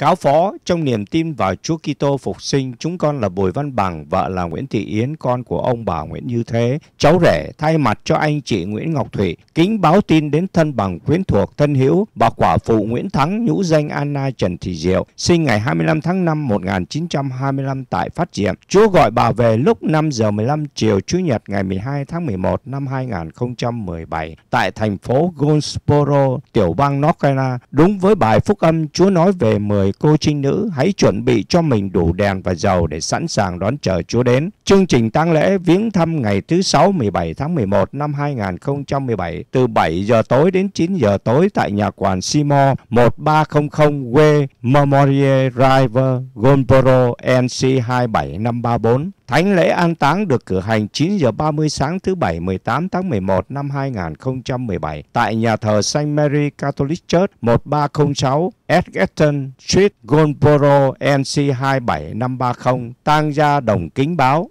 Cáo phó trong niềm tin vào Chúa Kitô phục sinh, chúng con là Bùi Văn Bằng, vợ là Nguyễn Thị Yến, con của ông bà Nguyễn Như Thế, cháu rể thay mặt cho anh chị Nguyễn Ngọc Thủy, kính báo tin đến thân bằng quyến thuộc thân hữu bà quả phụ Nguyễn Thắng, nhũ danh Anna Trần Thị Diệu, sinh ngày 25 tháng 5 1925 tại Phát Diệm. Chúa gọi bà về lúc 5 giờ 15 chiều Chủ nhật ngày 12 tháng 11 năm 2017 tại thành phố Goldsboro, tiểu bang North Carolina, đúng với bài phúc âm Chúa nói về 10 người cô trinh nữ hãy chuẩn bị cho mình đủ đèn và dầu để sẵn sàng đón chờ Chúa đến. Chương trình tang lễ viếng thăm ngày thứ sáu 17 tháng 11 năm 2017 từ 7 giờ tối đến 9 giờ tối tại nhà quản Simo 1300 Way Memorial river goldboro NC 27534. Thánh lễ an táng được cử hành 9 giờ 30 sáng thứ Bảy 18 tháng 11 năm 2017 tại nhà thờ St. Mary Catholic Church 1306 Edgerton Street, Goldsboro, NC 27530, tang gia đồng kính báo.